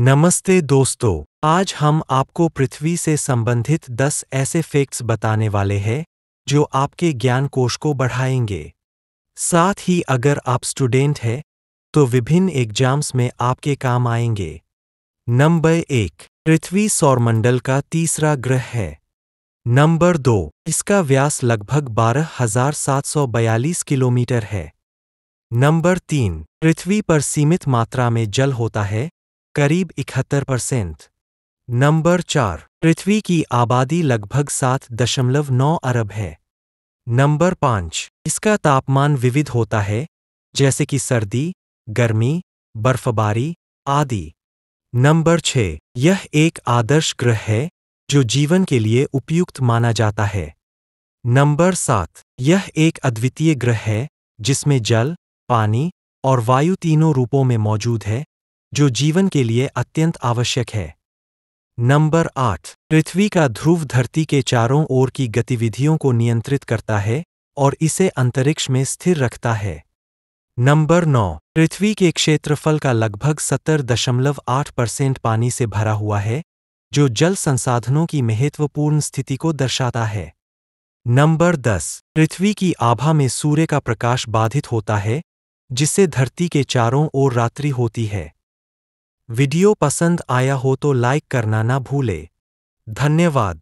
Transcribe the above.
नमस्ते दोस्तों आज हम आपको पृथ्वी से संबंधित 10 ऐसे फैक्ट्स बताने वाले हैं जो आपके ज्ञान कोश को बढ़ाएंगे साथ ही अगर आप स्टूडेंट हैं तो विभिन्न एग्जाम्स में आपके काम आएंगे नंबर एक पृथ्वी सौरमंडल का तीसरा ग्रह है नंबर दो इसका व्यास लगभग 12,742 किलोमीटर है नंबर तीन पृथ्वी पर सीमित मात्रा में जल होता है करीब इकहत्तर परसेंट नंबर चार पृथ्वी की आबादी लगभग सात दशमलव नौ अरब है नंबर पाँच इसका तापमान विविध होता है जैसे कि सर्दी गर्मी बर्फबारी आदि नंबर छः यह एक आदर्श ग्रह है जो जीवन के लिए उपयुक्त माना जाता है नंबर सात यह एक अद्वितीय ग्रह है जिसमें जल पानी और वायु तीनों रूपों में मौजूद है जो जीवन के लिए अत्यंत आवश्यक है नंबर आठ पृथ्वी का ध्रुव धरती के चारों ओर की गतिविधियों को नियंत्रित करता है और इसे अंतरिक्ष में स्थिर रखता है नंबर नौ पृथ्वी के क्षेत्रफल का लगभग सत्तर दशमलव आठ परसेंट पानी से भरा हुआ है जो जल संसाधनों की महत्वपूर्ण स्थिति को दर्शाता है नंबर दस पृथ्वी की आभा में सूर्य का प्रकाश बाधित होता है जिससे धरती के चारों ओर रात्रि होती है वीडियो पसंद आया हो तो लाइक करना ना भूले धन्यवाद